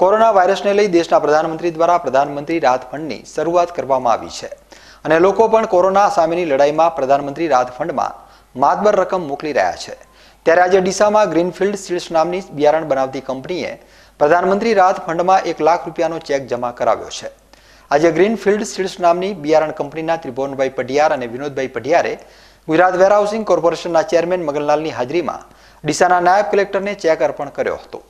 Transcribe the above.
corona વાયરસને લઈ દેશના પ્રધાનમંત્રી દ્વારા પ્રધાનમંત્રી રાહત ફંડની શરૂઆત કરવામાં આવી છે અને લોકો પણ કોરોના સામેની લડાઈમાં પ્રધાનમંત્રી રાહત ફંડમાં માતબર રકમ મોકલી રહ્યા છે ત્યારે આજે ડીસામાં ગ્રીનફિલ્ડ સીડ્સ નામની બિયારણ બનાવતી કંપનીએ પ્રધાનમંત્રી રાહત ફંડમાં એક લાખ રૂપિયાનો ચેક જમા કરાવ્યો છે આજે ગ્રીનફિલ્ડ સીડ્સ નામની બિયારણ કંપનીના ત્રિભુવનભાઈ પઢિયાર અને વિનોદભાઈ પઢિયારે ગુજરાત વેરહાઉસિંગ કોર્પોરેશનના ચેરમેન મગનલાલની હાજરીમાં ડીસાના નાયબ કલેક્ટરને ચેક અર્પણ કર્યો હતો